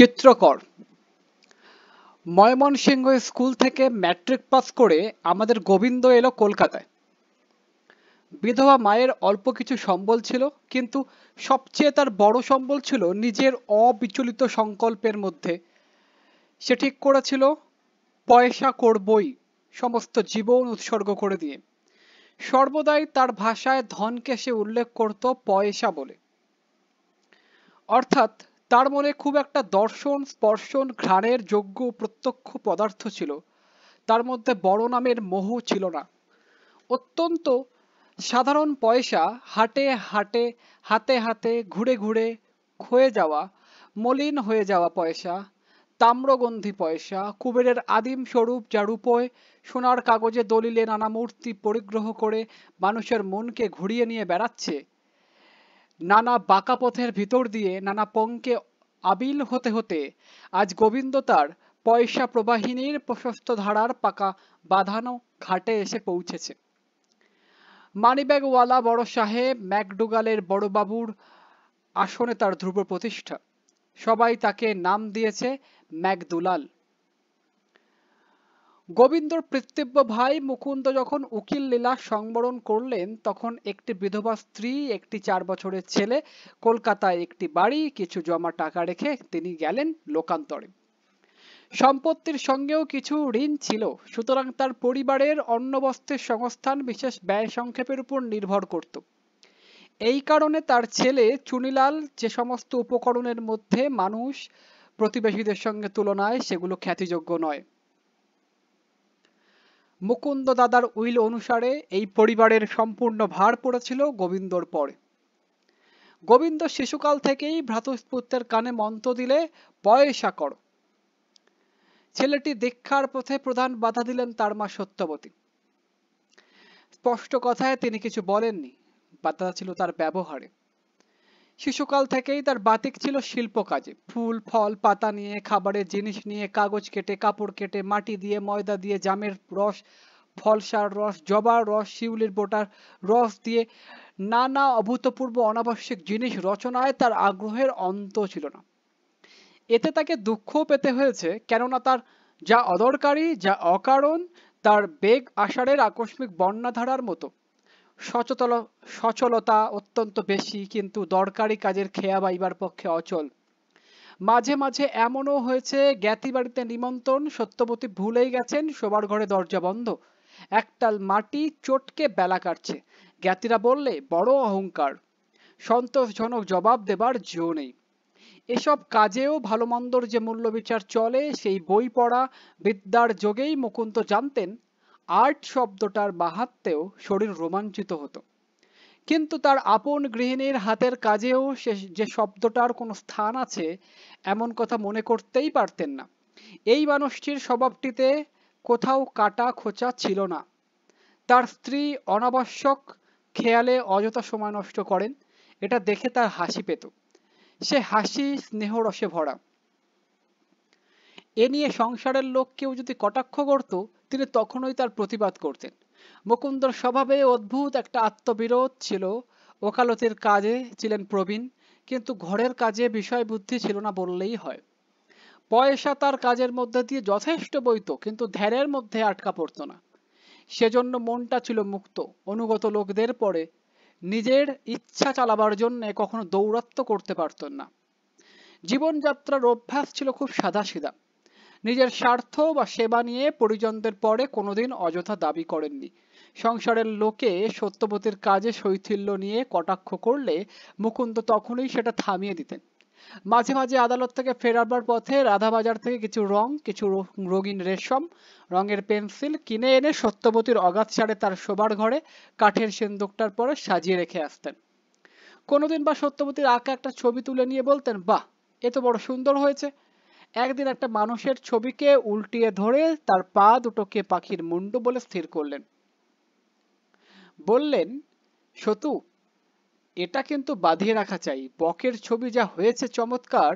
চিত্রকর ময়মনসিংহ স্কুল থেকে matric pass করে আমাদের গোবিন্দ এলো কলকাতায় বিধবা মায়ের অল্প কিছু সম্বল ছিল কিন্তু সবচেয়ে তার বড় সম্বল ছিল নিজের অবিচলিত সংকল্পের মধ্যে সে ঠিক করেছিল পয়সা করবই সমস্ত জীবন উৎসর্গ করে দিয়ে সর্বদাই তার ভাষায় ধনকে সে উল্লেখ করত পয়সা বলে অর্থাৎ তার মনে খুব একটা দর্শন স্পর্শন ঘ্রাণের যোগ্য প্রত্যক্ষ পদার্থ ছিল তার মধ্যে বড় নামের মোহ ছিল না অত্যন্ত সাধারণ পয়সা হাটে হাটে হাতে হাতে ঘুরে ঘুরে ক্ষয়ে যাওয়া মলিন হয়ে যাওয়া পয়সা তাম্রগন্ধি পয়সা কুবেরের আদিম স্বরূপ যা রূপোয় সোনার কাগজে দলিলে নানা মূর্তি পরিগ্রহ করে মানুষের মনকে ঘুরিয়ে নিয়ে বেড়াচ্ছে নানা বাঁকা পথের ভিতর দিয়ে নানা পঙ্কে আবিল হতে হতে আজ গোবিন্দ তার পয়সা প্রবাহিনীর প্রশস্ত ধারার পাকা বাঁধানো ঘাটে এসে পৌঁছেছে মানিব্যাগওয়ালা বড় সাহেব ম্যাকডুগালের বড়বাবুর আসনে তার ধ্রুব প্রতিষ্ঠা সবাই তাকে নাম দিয়েছে ম্যাকদুলাল গোবিন্দর পৃথিব্য ভাই মুকুন্দ যখন উকিল লীলা সংবরণ করলেন তখন একটি বিধবা স্ত্রী একটি চার বছরের ছেলে কলকাতায় একটি বাড়ি কিছু জমা টাকা রেখে তিনি গেলেন লোকান্তরে সম্পত্তির সঙ্গেও কিছু ঋণ ছিল সুতরাং তার পরিবারের অন্ন বস্ত্রের সংস্থান বিশেষ ব্যয় সংক্ষেপের উপর নির্ভর করত এই কারণে তার ছেলে চুনিলাল যে সমস্ত উপকরণের মধ্যে মানুষ প্রতিবেশীদের সঙ্গে তুলনায় সেগুলো খ্যাতিযোগ্য নয় মুকুন্দ দাদার উইল অনুসারে এই পরিবারের সম্পূর্ণ ভার পড়েছিল গোবিন্দর পরে গোবিন্দ শিশুকাল থেকেই ভ্রাতুষ্পুত্রের কানে মন্ত্র দিলে পয়সা কর ছেলেটি দীক্ষার পথে প্রধান বাধা দিলেন তার মা সত্যবতী স্পষ্ট কথায় তিনি কিছু বলেননি বাধা ছিল তার ব্যবহারে শিশুকাল থেকেই তার বাতিক ছিল শিল্প কাজে ফুল ফল পাতা নিয়ে খাবারের জিনিস নিয়ে কাগজ কেটে কাপড় কেটে মাটি দিয়ে ময়দা দিয়ে জামের রস ফলসার রস জবার রস শিউলির বোটার রস দিয়ে নানা অভূতপূর্ব অনাবশ্যক জিনিস রচনায় তার আগ্রহের অন্ত ছিল না এতে তাকে দুঃখ পেতে হয়েছে কেননা তার যা অদরকারি যা অকারণ তার বেগ আষাঢ়ের আকস্মিক বন্যাধারার মতো সচেতল সচলতা অত্যন্ত বেশি কিন্তু দরকারি কাজের খেয়া বাইবার পক্ষে অচল মাঝে মাঝে এমনও হয়েছে জ্ঞাতি বাড়িতে নিমন্ত্রণ সত্যবতী ভুলেই গেছেন শোবার ঘরে দরজা বন্ধ একটাল মাটি চটকে বেলা কাটছে জ্ঞাতিরা বললে বড় অহংকার সন্তোষজনক জবাব দেবার জো নেই এসব কাজেও ভালো মন্দর যে মূল্য বিচার চলে সেই বই পড়া বিদ্যার যোগেই মুকুন্দ জানতেন আর্ট শব্দটার বাহাত্তেও শরীর রোমাঞ্চিত হতো কিন্তু তার আপন গৃহিণীর হাতের কাজেও সে যে শব্দটার কোনো স্থান আছে এমন কথা মনে করতেই পারতেন না এই মানুষটির স্বভাবটিতে কোথাও কাটা খোঁচা ছিল না তার স্ত্রী অনাবশ্যক খেয়ালে অযথা সময় নষ্ট করেন এটা দেখে তার হাসি পেত সে হাসি স্নেহরসে ভরা এ নিয়ে সংসারের লোক কেউ যদি কটাক্ষ করত তিনি তখনই তার প্রতিবাদ করতেন মুকুন্দর স্বভাবে অদ্ভুত একটা আত্মবিরোধ ছিল ওকালতির কাজে ছিলেন প্রবীণ কিন্তু ঘরের কাজে বিষয় বুদ্ধি ছিল না বললেই হয় পয়সা তার কাজের মধ্যে দিয়ে যথেষ্ট বইত কিন্তু ধ্যানের মধ্যে আটকা পড়ত না সেজন্য মনটা ছিল মুক্ত অনুগত লোকদের পরে নিজের ইচ্ছা চালাবার জন্য কখনো দৌরাত্ম করতে পারতেন না জীবনযাত্রার অভ্যাস ছিল খুব সাদাসিধা নিজের স্বার্থ বা সেবা নিয়ে পরিজনদের পরে কোনোদিন অযথা দাবি করেননি সংসারের লোকে সত্যবতীর কাজে শৈথিল্য নিয়ে কটাক্ষ করলে মুকুন্দ তখনই সেটা থামিয়ে দিতেন মাঝে মাঝে আদালত থেকে ফেরাবার পথে রাধা বাজার থেকে কিছু রং কিছু রঙিন রেশম রঙের পেন্সিল কিনে এনে সত্যবতীর অগাধ সারে তার শোবার ঘরে কাঠের সিন্দুকটার পরে সাজিয়ে রেখে আসতেন কোনোদিন বা সত্যবতীর আঁকা একটা ছবি তুলে নিয়ে বলতেন বাহ এ তো বড় সুন্দর হয়েছে একদিন একটা মানুষের ছবিকে উল্টিয়ে ধরে তার পা দুটোকে পাখির মুন্ড বলে স্থির করলেন বললেন সতু এটা কিন্তু বাঁধিয়ে রাখা চাই বকের ছবি যা হয়েছে চমৎকার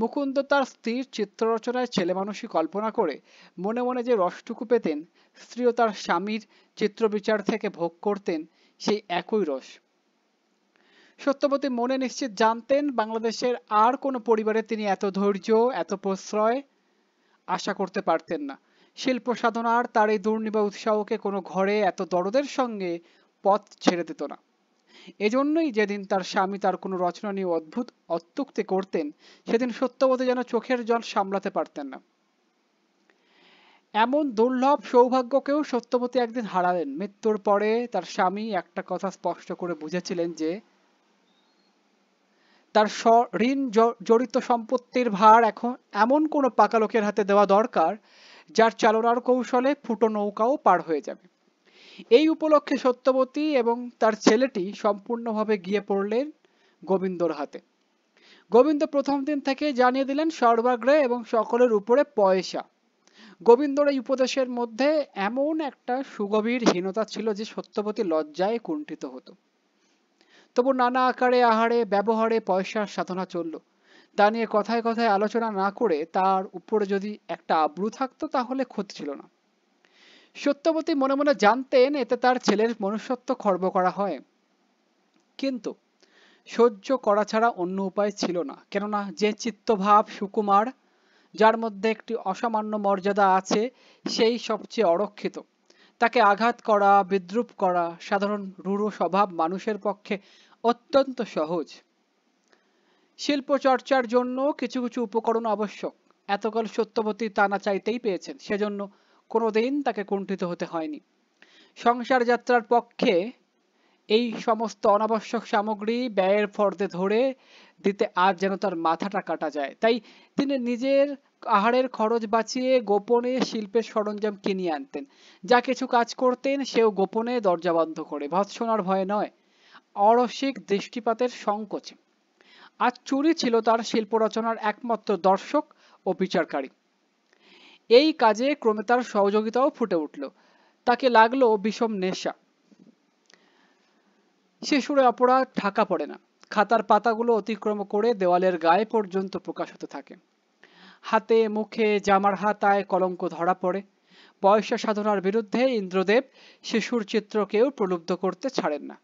মুকুন্দ তার স্ত্রীর চিত্ররচনায় ছেলে মানুষই কল্পনা করে মনে মনে যে রসটুকু পেতেন স্ত্রী ও তার স্বামীর চিত্রবিচার থেকে ভোগ করতেন সেই একই রস সত্যবতী মনে নিশ্চিত জানতেন বাংলাদেশের আর কোনো পরিবারে তিনি এত ধৈর্য এত প্রশ্রয় আশা করতে পারতেন না শিল্প সাধনার তার এই দুর্নিবা উৎসাহকে কোনো ঘরে এত দরদের সঙ্গে পথ ছেড়ে দিত না এজন্যই যেদিন তার স্বামী তার কোনো রচনা নিয়ে অদ্ভুত অত্যুক্তি করতেন সেদিন সত্যবতী যেন চোখের জল সামলাতে পারতেন না এমন দুর্লভ সৌভাগ্যকেও সত্যবতী একদিন হারালেন মৃত্যুর পরে তার স্বামী একটা কথা স্পষ্ট করে বুঝেছিলেন যে তার ঋণ জড়িত সম্পত্তির ভার এখন এমন কোনো পাকা লোকের হাতে দেওয়া দরকার যার চালনার কৌশলে ফুটো নৌকাও পার হয়ে যাবে এই উপলক্ষে সত্যবতী এবং তার ছেলেটি সম্পূর্ণভাবে গিয়ে পড়লেন গোবিন্দর হাতে গোবিন্দ প্রথম দিন থেকে জানিয়ে দিলেন সর্বাগ্রে এবং সকলের উপরে পয়সা গোবিন্দর এই উপদেশের মধ্যে এমন একটা সুগভীর হীনতা ছিল যে সত্যবতী লজ্জায় কুণ্ঠিত হতো তবু নানা আকারে আহারে ব্যবহারে পয়সার সাধনা চলল তা নিয়ে কথায় কথায় আলোচনা না করে তার উপরে যদি একটা আব্রু থাকতো তাহলে ক্ষতি ছিল না সত্যবতী মনে মনে জানতেন এতে তার ছেলের মনুষ্যত্ব খর্ব করা হয় কিন্তু সহ্য করা ছাড়া অন্য উপায় ছিল না কেননা যে চিত্তভাব সুকুমার যার মধ্যে একটি অসামান্য মর্যাদা আছে সেই সবচেয়ে অরক্ষিত তাকে আঘাত করা বিদ্রুপ করা সাধারণ রূঢ় স্বভাব মানুষের পক্ষে অত্যন্ত সহজ শিল্প চর্চার জন্য কিছু কিছু উপকরণ আবশ্যক এতকাল সত্যবতী তা না চাইতেই পেয়েছেন সেজন্য কোনোদিন তাকে কুণ্ঠিত হতে হয়নি সংসার যাত্রার পক্ষে এই সমস্ত অনাবশ্যক সামগ্রী ব্যয়ের ফর্দে ধরে দিতে আর যেন তার মাথাটা কাটা যায় তাই তিনি নিজের আহারের খরচ বাঁচিয়ে গোপনে শিল্পের সরঞ্জাম কিনিয়ে আনতেন যা কিছু কাজ করতেন সেও গোপনে দরজা বন্ধ করে ভৎসনার ভয়ে নয় অরসিক দৃষ্টিপাতের সংকোচ আর চুরি ছিল তার শিল্প রচনার একমাত্র দর্শক ও বিচারকারী এই কাজে ক্রমে তার সহযোগিতাও ফুটে উঠল তাকে লাগলো বিষম নেশা সে সুরে অপরাধ ঢাকা পড়ে না খাতার পাতাগুলো অতিক্রম করে দেওয়ালের গায়ে পর্যন্ত প্রকাশ হতে থাকে হাতে মুখে জামার হাতায় কলঙ্ক ধরা পড়ে পয়সা সাধনার বিরুদ্ধে ইন্দ্রদেব শিশুর চিত্রকেও প্রলুব্ধ করতে ছাড়েন না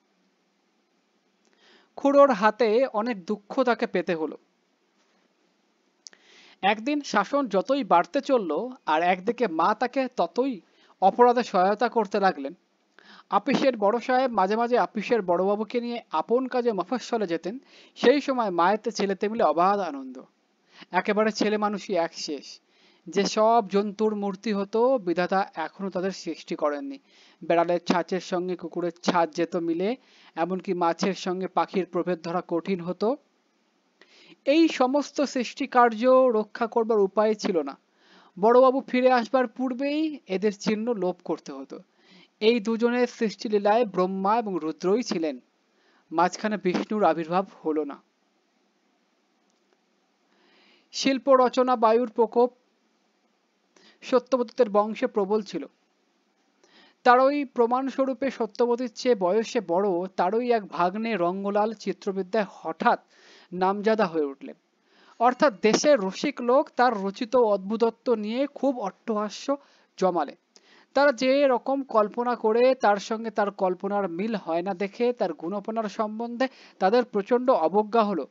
খুড়োর হাতে অনেক দুঃখ তাকে পেতে হলো একদিন শাসন যতই বাড়তে চলল আর একদিকে মা তাকে ততই অপরাধে সহায়তা করতে লাগলেন আপিসের বড় সাহেব মাঝে মাঝে আপিসের বড়বাবুকে নিয়ে আপন কাজে মফস্বলে যেতেন সেই সময় মায়েতে ছেলেতে মিলে অবাধ আনন্দ একেবারে ছেলে মানুষই এক শেষ যে সব জন্তুর মূর্তি হতো বিধাতা এখনো তাদের সৃষ্টি করেননি বেড়ালের ছাঁচের সঙ্গে কুকুরের ছাঁচ যেত মিলে এমনকি মাছের সঙ্গে পাখির প্রভেদ ধরা কঠিন হতো এই সমস্ত সৃষ্টি কার্য রক্ষা করবার উপায় ছিল না বড়বাবু ফিরে আসবার পূর্বেই এদের চিহ্ন লোপ করতে হতো এই দুজনের সৃষ্টিলীলায় ব্রহ্মা এবং রুদ্রই ছিলেন মাঝখানে বিষ্ণুর আবির্ভাব হলো না শিল্প রচনা বায়ুর প্রকোপ সত্যবতীদের বংশে প্রবল ছিল তারই প্রমাণস্বরূপে সত্যবতীর চেয়ে বয়সে বড় তারই এক ভাগ্নে রঙ্গলাল চিত্রবিদ্যায় হঠাৎ নামজাদা হয়ে উঠলেন অর্থাৎ দেশের রসিক লোক তার রচিত অদ্ভুতত্ব নিয়ে খুব অট্টহাস্য জমালে তারা যে রকম কল্পনা করে তার সঙ্গে তার কল্পনার মিল হয় না দেখে তার গুণপনার সম্বন্ধে তাদের প্রচণ্ড অবজ্ঞা হলো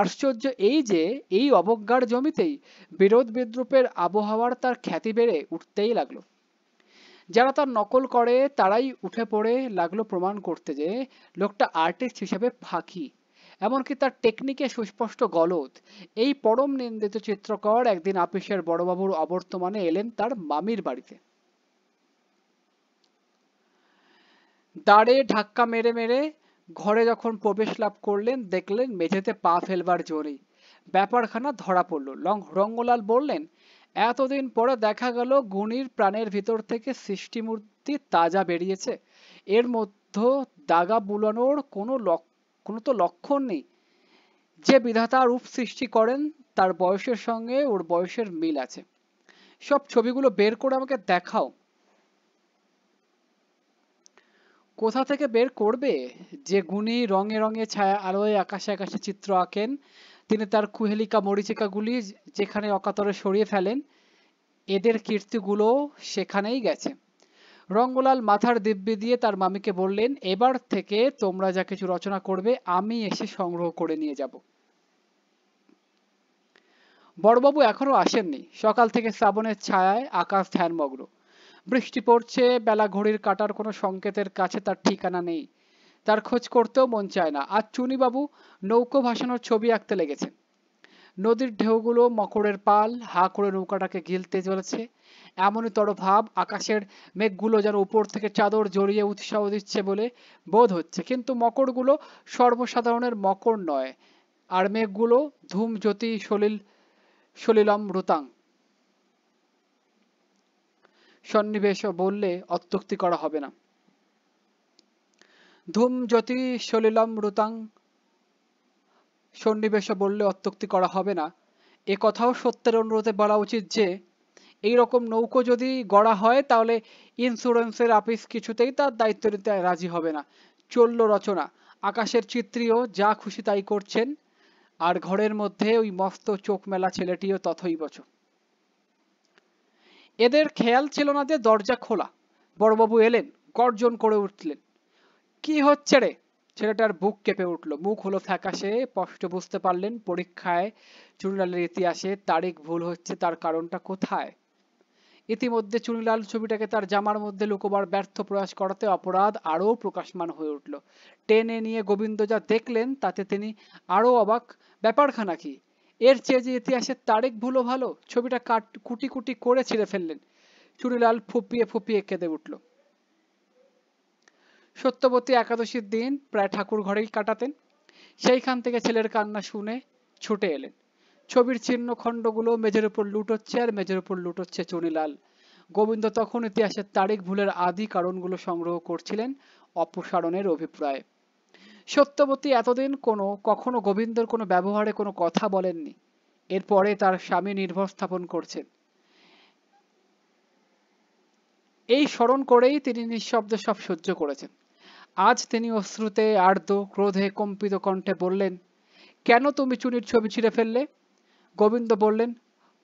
আশ্চর্য এই যে এই অবজ্ঞার জমিতেই বিরোধ বিদ্রুপের আবহাওয়ার তার খ্যাতি বেড়ে উঠতেই লাগলো যারা তার নকল করে তারাই উঠে পড়ে লাগলো প্রমাণ করতে যে লোকটা আর্টিস্ট হিসেবে ফাঁকি এমনকি তার টেকনিকে সুস্পষ্ট গলত এই পরম নিন্দিত চিত্রকর একদিন আপিসের বড়বাবুর অবর্তমানে এলেন তার মামির বাড়িতে দাঁড়ে ধাক্কা মেরে মেরে ঘরে যখন প্রবেশ লাভ করলেন দেখলেন মেঝেতে পা ফেলবার জোরে ব্যাপারখানা ধরা পড়ল লং রঙ্গলাল বললেন এতদিন পরে দেখা গেল গুণীর প্রাণের ভিতর থেকে সৃষ্টিমূর্তি তাজা বেরিয়েছে এর মধ্যে দাগা বুলানোর কোনো কোনো তো লক্ষণ নেই যে বিধাতা রূপ সৃষ্টি করেন তার বয়সের সঙ্গে ওর বয়সের মিল আছে সব ছবিগুলো বের করে আমাকে দেখাও কোথা থেকে বের করবে যে গুণী রঙে রঙে ছায়া আলোয় আকাশে আকাশে চিত্র আঁকেন তিনি তার কুহেলিকা মরিচিকাগুলি যেখানে অকাতরে সরিয়ে ফেলেন এদের কীর্তিগুলো সেখানেই গেছে রঙ্গলাল মাথার দিব্যি দিয়ে তার মামিকে বললেন এবার থেকে তোমরা যা কিছু রচনা করবে আমি এসে সংগ্রহ করে নিয়ে যাব বড়বাবু এখনো আসেননি সকাল থেকে শ্রাবণের ছায়ায় আকাশ ধ্যানমগ্ন বৃষ্টি পড়ছে বেলা ঘড়ির কাটার কোনো সংকেতের কাছে তার ঠিকানা নেই তার খোঁজ করতেও মন চায় না আর চুনিবাবু নৌকো ভাসানোর ছবি আঁকতে লেগেছেন নদীর ঢেউগুলো মকরের পাল হা করে নৌকাটাকে গিলতে চলেছে এমনই ভাব আকাশের মেঘগুলো যেন উপর থেকে চাদর জড়িয়ে উৎসাহ দিচ্ছে বলে বোধ হচ্ছে কিন্তু মকরগুলো সর্বসাধারণের মকর নয় আর মেঘগুলো জ্যোতি সলিল সলিলম রুতাং সন্নিবেশ বললে অত্যুক্তি করা হবে না ধূম জ্যোতি সলিলম রুতাং সন্নিবেশ বললে অত্যুক্তি করা হবে না এ কথাও সত্যের অনুরোধে বলা উচিত যে এই রকম নৌকো যদি গড়া হয় তাহলে ইন্স্যুরেন্সের আপিস কিছুতেই তার দায়িত্ব নিতে রাজি হবে না চলল রচনা আকাশের চিত্রীয় যা খুশি তাই করছেন আর ঘরের মধ্যে ওই মস্ত চোখ মেলা ছেলেটিও তথই বছর এদের খেয়াল ছিল না যে দরজা খোলা বড়বাবু এলেন গর্জন করে উঠলেন কি হচ্ছে রে ছেলেটার বুক কেঁপে উঠল মুখ হলো ফ্যাকাশে স্পষ্ট বুঝতে পারলেন পরীক্ষায় চুনিলালের ইতিহাসে তারিখ ভুল হচ্ছে তার কারণটা কোথায় ইতিমধ্যে চুনিলাল ছবিটাকে তার জামার মধ্যে লুকোবার ব্যর্থ প্রয়াস করাতে অপরাধ আরও প্রকাশমান হয়ে উঠল টেনে নিয়ে গোবিন্দ যা দেখলেন তাতে তিনি আরও অবাক ব্যাপারখানা কি এর চেয়ে যে ইতিহাসে তারিখ ভুলো ভালো ছবিটা কাট কুটি কুটি করে ছিঁড়ে ফেললেন চুরিলাল ফুপিয়ে ফুপিয়ে কেঁদে উঠল সত্যবতী একাদশীর দিন প্রায় ঠাকুর ঘরেই কাটাতেন সেইখান থেকে ছেলের কান্না শুনে ছুটে এলেন ছবির চিহ্ন খণ্ডগুলো মেঝের উপর লুটোচ্ছে আর মেঝের উপর লুটোচ্ছে চুনিলাল গোবিন্দ তখন ইতিহাসের তারিখ ভুলের আদি কারণগুলো সংগ্রহ করছিলেন অপসারণের অভিপ্রায় সত্যবতী এতদিন কোনো কখনো গোবিন্দর কোনো ব্যবহারে কোনো কথা বলেননি এরপরে তার স্বামী নির্ভর স্থাপন করছেন এই স্মরণ করেই তিনি নিঃশব্দ সব সহ্য করেছেন আজ তিনি অশ্রুতে আর্দ্র ক্রোধে কম্পিত কণ্ঠে বললেন কেন তুমি চুনির ছবি ছিঁড়ে ফেললে গোবিন্দ বললেন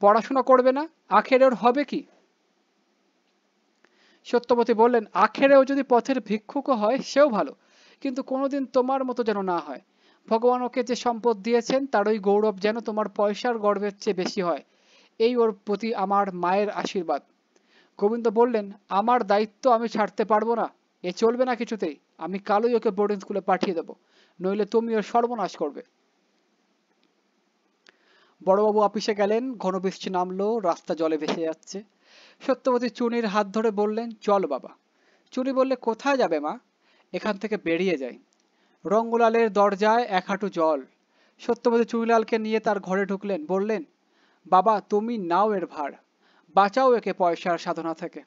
পড়াশোনা করবে না আখের ওর হবে কি সত্যবতী বললেন আখেরেও যদি পথের ভিক্ষুক হয় সেও ভালো কিন্তু কোনোদিন তোমার মতো যেন না হয় ভগবান ওকে যে সম্পদ দিয়েছেন তার ওই গৌরব যেন তোমার পয়সার গর্বের চেয়ে বেশি হয় এই ওর প্রতি আমার মায়ের আশীর্বাদ গোবিন্দ বললেন আমার দায়িত্ব আমি ছাড়তে পারবো না এ চলবে না কিছুতেই আমি কালই ওকে বোর্ডিং স্কুলে পাঠিয়ে দেব নইলে তুমি ওর সর্বনাশ করবে বড়বাবু অফিসে গেলেন ঘন বৃষ্টি নামলো রাস্তা জলে ভেসে যাচ্ছে সত্যবতী চুনির হাত ধরে বললেন চল বাবা চুনি বললে কোথায় যাবে মা এখান থেকে বেরিয়ে যাই রঙ্গলালের দরজায় এক হাঁটু জল সত্যবতী চুইলালকে নিয়ে তার ঘরে ঢুকলেন বললেন বাবা তুমি নাও এর ভার বাঁচাও একে পয়সার সাধনা থেকে